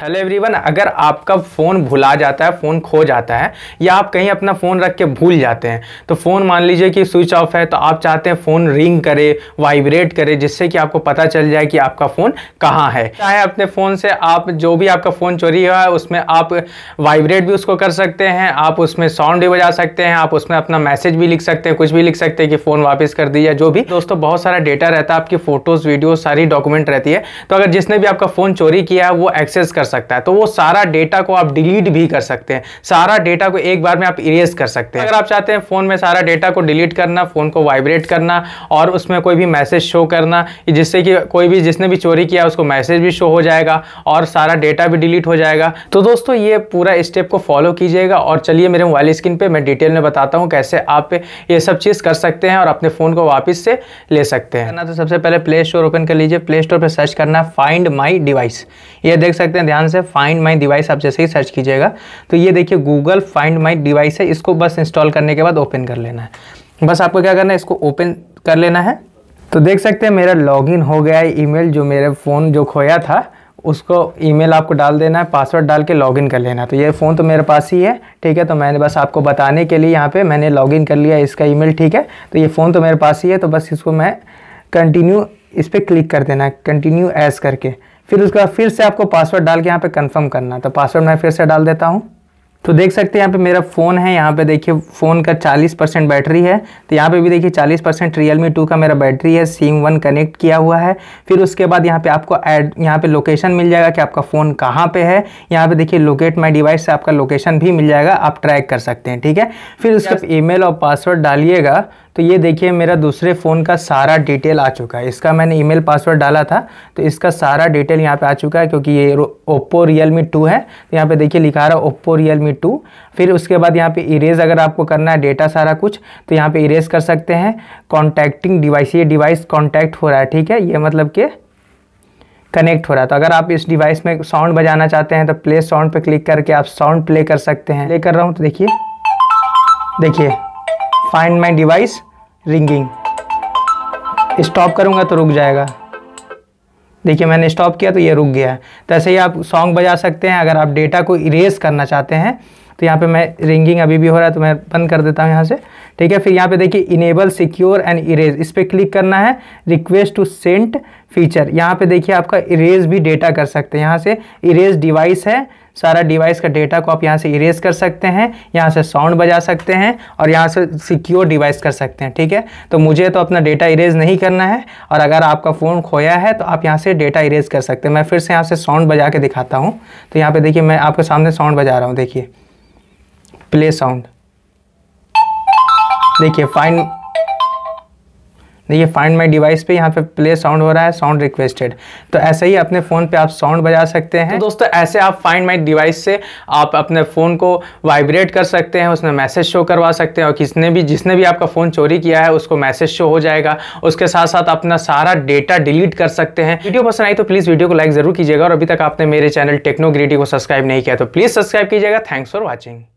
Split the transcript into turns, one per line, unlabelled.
hello everyone अगर आपका phone भुला जाता है फ़ोन खो जाता है या आप कहीं अपना फ़ोन रख के भूल जाते हैं तो फ़ोन मान लीजिए कि स्विच ऑफ है तो आप चाहते हैं फ़ोन रिंग करे वाइब्रेट करे जिससे कि आपको पता चल जाए कि आपका फ़ोन कहाँ है चाहे अपने फ़ोन से आप जो भी आपका फ़ोन चोरी हुआ है उसमें आप वाइब्रेट भी उसको कर सकते हैं आप उसमें साउंड भी बजा सकते हैं आप उसमें अपना मैसेज भी लिख सकते हैं कुछ भी लिख सकते हैं कि फ़ोन वापस कर दीजिए जो भी दोस्तों बहुत सारा डेटा रहता है आपकी फ़ोटोज़ वीडियो सारी डॉक्यूमेंट रहती है तो अगर जिसने भी आपका फ़ोन चोरी किया है वो एक्सेस कर सकता है तो वो सारा डेटा को आप डिलीट भी कर सकते हैं सारा डेटा को एक बार में आप इरेज कर सकते हैं अगर आप चाहते हैं फ़ोन में सारा डेटा को डिलीट करना फ़ोन को वाइब्रेट करना और उसमें कोई भी मैसेज शो करना जिससे कि कोई भी जिसने भी चोरी किया उसको मैसेज भी शो हो जाएगा और सारा डेटा भी डिलीट हो जाएगा तो दोस्तों ये पूरा स्टेप को फॉलो कीजिएगा और चलिए मेरे मोबाइल स्क्रीन पर मैं डिटेल में बताता हूँ कैसे आप ये सब चीज़ कर सकते हैं और अपने फ़ोन को वापस से ले सकते हैं ना तो सबसे पहले प्ले स्टोर ओपन कर लीजिए प्ले स्टोर पर सर्च करना फाइंड माई डिवाइस ये देख सकते हैं ध्यान से फाइंड माई डिवाइस आप जैसे ही सर्च कीजिएगा तो ये देखिए गूगल फाइंड माई डिवाइस है इसको बस इंस्टॉल करने के बाद ओपन कर लेना है बस आपको क्या करना है इसको ओपन कर लेना है तो देख सकते हैं मेरा लॉगिन हो गया है ईमेल जो मेरे फ़ोन जो खोया था उसको ईमेल आपको डाल देना है पासवर्ड डाल के लॉगिन कर लेना है तो ये फ़ोन तो मेरे पास ही है ठीक है तो मैंने बस आपको बताने के लिए यहाँ पे मैंने लॉगिन कर लिया इसका ईमेल ठीक है तो ये फ़ोन तो मेरे पास ही है तो बस इसको मैं कंटिन्यू इस पर क्लिक कर देना है कंटिन्यू एज करके फिर उसके बाद फिर से आपको पासवर्ड डाल के यहाँ पे कंफर्म करना तो पासवर्ड मैं फिर से डाल देता हूँ तो देख सकते हैं यहाँ पे मेरा फ़ोन है यहाँ पे देखिए फ़ोन का 40 परसेंट बैटरी है तो यहाँ पे भी देखिए 40 परसेंट रियल मी टू का मेरा बैटरी है सिम वन कनेक्ट किया हुआ है फिर उसके बाद यहाँ पे आपको ऐड यहाँ पे लोकेशन मिल जाएगा कि आपका फ़ोन कहाँ पे है यहाँ पे देखिए लोकेट माई डिवाइस से आपका लोकेशन भी मिल जाएगा आप ट्रैक कर सकते हैं ठीक है फिर उसके ई और पासवर्ड डालिएगा तो ये देखिए मेरा दूसरे फ़ोन का सारा डिटेल आ चुका है इसका मैंने ईमेल पासवर्ड डाला था तो इसका सारा डिटेल यहाँ पे आ चुका है क्योंकि ये ओप्पो रियल मी टू है तो यहाँ पे देखिए लिखा रहा है ओप्पो रियल मी टू फिर उसके बाद यहाँ पे इरेज अगर आपको करना है डेटा सारा कुछ तो यहाँ पर इरेज कर सकते हैं कॉन्टैक्टिंग डिवाइस ये डिवाइस कॉन्टैक्ट हो रहा है ठीक है ये मतलब कि कनेक्ट हो रहा है तो अगर आप इस डिवाइस में साउंड बजाना चाहते हैं तो प्ले साउंड पे क्लिक करके आप साउंड प्ले कर सकते हैं प्ले कर रहा हूँ तो देखिए देखिए find my device ringing stop करूँगा तो रुक जाएगा देखिए मैंने स्टॉप किया तो ये रुक गया है तो ऐसे ही आप सॉन्ग बजा सकते हैं अगर आप डेटा को इरेज करना चाहते हैं तो यहाँ पे मैं रिंगिंग अभी भी हो रहा है तो मैं बंद कर देता हूँ यहाँ से ठीक है फिर यहाँ पे देखिए इनेबल सिक्योर एंड इरेज इस पर क्लिक करना है रिक्वेस्ट टू सेंट फीचर यहाँ पे देखिए आपका इरेज भी डेटा कर सकते हैं यहाँ से इरेज डिवाइस है सारा डिवाइस का डेटा को आप यहाँ से इरेज कर सकते हैं यहाँ से साउंड बजा सकते हैं और यहाँ से सिक्योर डिवाइस कर सकते हैं ठीक है तो मुझे तो अपना डेटा इरेज नहीं करना है और अगर आपका फ़ोन खोया है तो आप यहाँ से डेटा इरेज कर सकते हैं मैं फिर से यहाँ से साउंड बजा के दिखाता हूँ तो यहाँ पर देखिए मैं आपके सामने साउंड बजा रहा हूँ देखिए प्ले साउंड देखिए फाइन देखिए फाइंड माई डिवाइस पे यहाँ पे प्ले साउंड हो रहा है साउंड रिक्वेस्टेड तो ऐसे ही अपने फ़ोन पे आप साउंड बजा सकते हैं तो दोस्तों ऐसे आप फाइंड माई डिवाइस से आप अपने फ़ोन को वाइब्रेट कर सकते हैं उसमें मैसेज शो करवा सकते हैं और किसने भी जिसने भी आपका फ़ोन चोरी किया है उसको मैसेज शो हो जाएगा उसके साथ साथ अपना सारा डेटा डिलीट कर सकते हैं वीडियो पसंद आई तो प्लीज़ वीडियो को लाइक ज़रूर कीजिएगा और अभी तक आपने मेरे चैनल टेक्नोग्रिटी को सब्सक्राइब नहीं किया तो प्लीज़ सब्सक्राइब कीजिएगा थैंक्स फॉर वॉचिंग